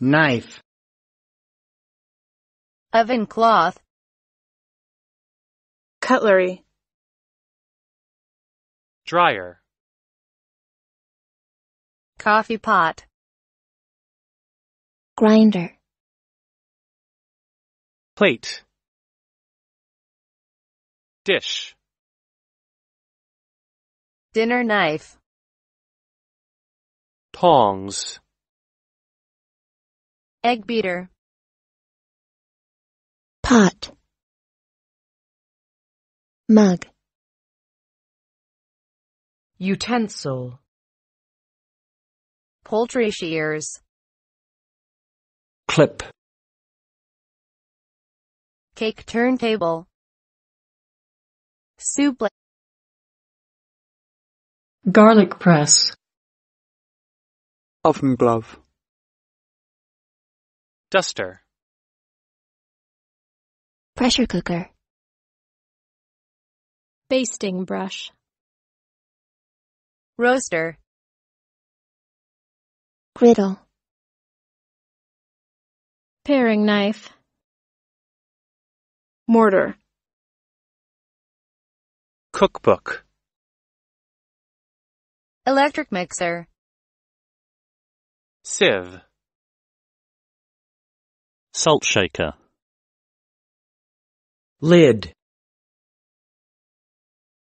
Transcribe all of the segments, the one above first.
knife oven cloth cutlery dryer coffee pot grinder plate dish dinner knife tongs egg beater pot mug utensil poultry shears clip cake turntable soup garlic press oven glove Duster Pressure cooker Basting brush Roaster Griddle Paring knife Mortar Cookbook Electric mixer Sieve Salt shaker. Lid.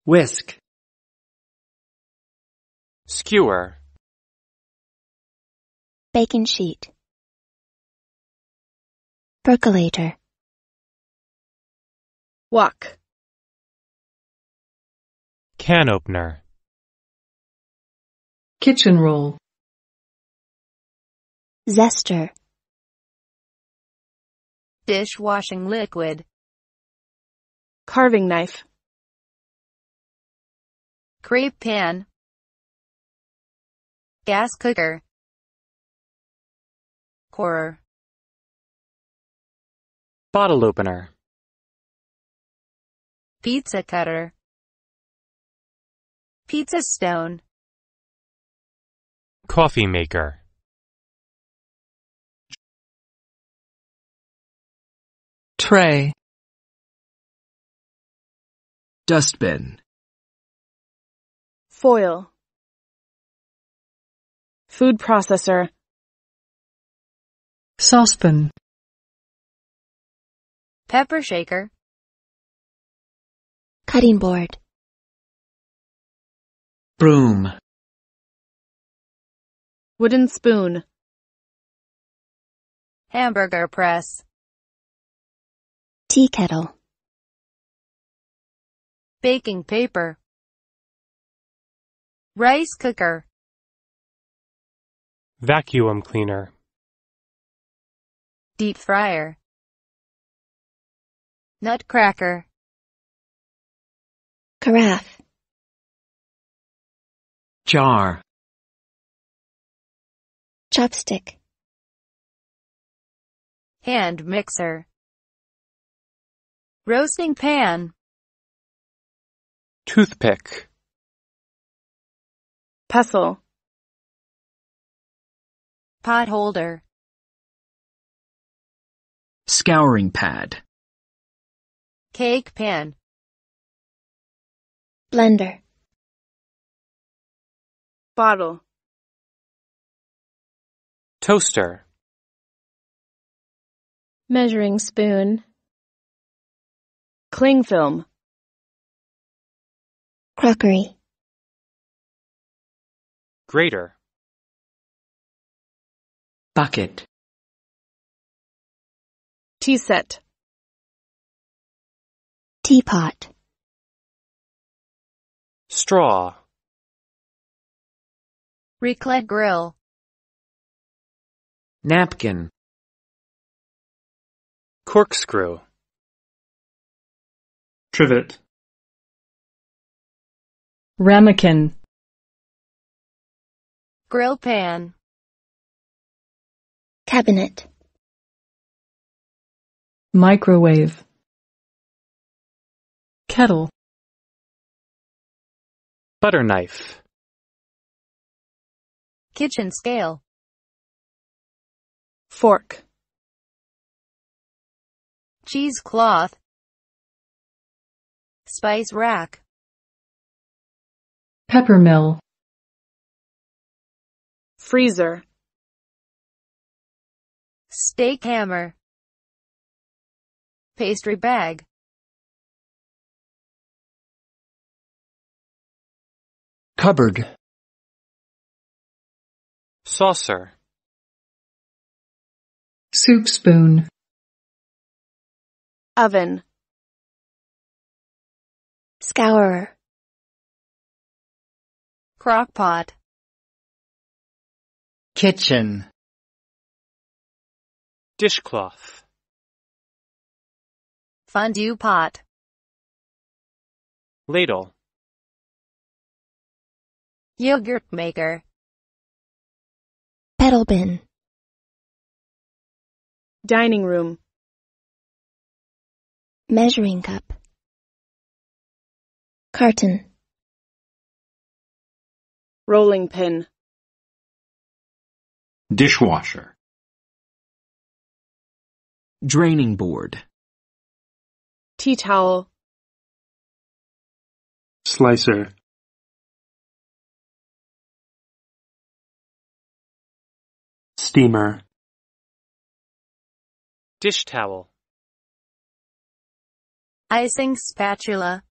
Whisk. Skewer. Baking sheet. Percolator. Wok. Can opener. Kitchen roll. Zester. Dishwashing liquid. Carving knife. Crepe pan. Gas cooker. Corer. Bottle opener. Pizza cutter. Pizza stone. Coffee maker. tray dustbin foil food processor saucepan pepper shaker cutting board broom wooden spoon hamburger press Tea kettle. Baking paper. Rice cooker. Vacuum cleaner. Deep fryer. Nutcracker. Carafe. Jar. Chopstick. Hand mixer roasting pan, toothpick, pestle, pot holder, scouring pad, cake pan, blender, bottle, toaster, measuring spoon, Cling film. Crockery. Grater. Bucket. Tea set. Teapot. Straw. Raclette grill. Napkin. Corkscrew trivet ramekin grill pan cabinet microwave kettle butter knife kitchen scale fork cheesecloth Spice rack. Pepper mill. Freezer. Steak hammer. Pastry bag. Cupboard. Saucer. Soup spoon. Oven. Scourer. Crockpot. Kitchen. Dishcloth. Fondue pot. Ladle. Yogurt maker. petal bin. Dining room. Measuring cup. Carton. Rolling pin. Dishwasher. Draining board. Tea towel. Slicer. Steamer. Dish towel. Icing spatula.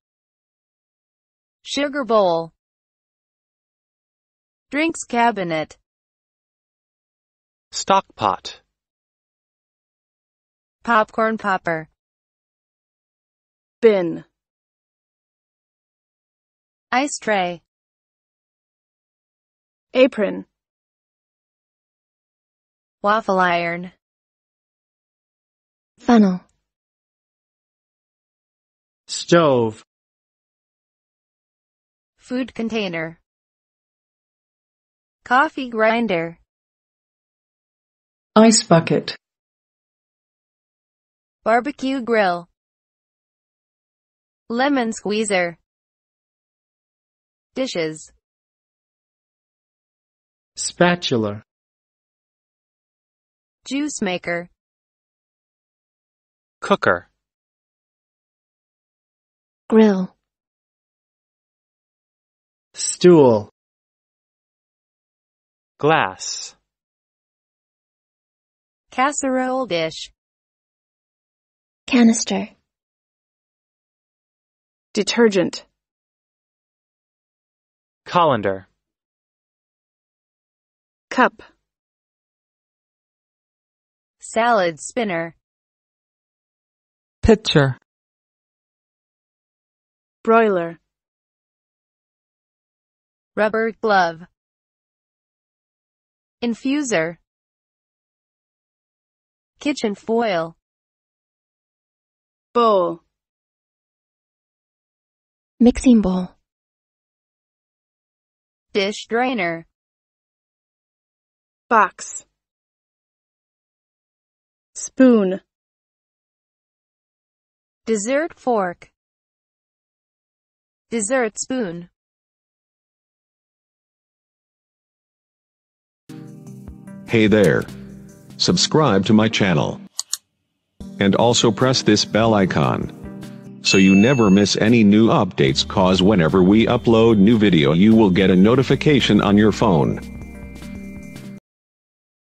Sugar bowl. Drinks cabinet. Stockpot. Popcorn popper. Bin. Ice tray. Apron. Waffle iron. Funnel. Stove. Food container. Coffee grinder. Ice bucket. Barbecue grill. Lemon squeezer. Dishes. Spatula. Juice maker. Cooker. Grill stool glass casserole dish canister detergent colander cup salad spinner pitcher broiler rubber glove infuser kitchen foil bowl mixing bowl dish drainer box spoon dessert fork dessert spoon Hey there. Subscribe to my channel. And also press this bell icon. So you never miss any new updates cause whenever we upload new video you will get a notification on your phone.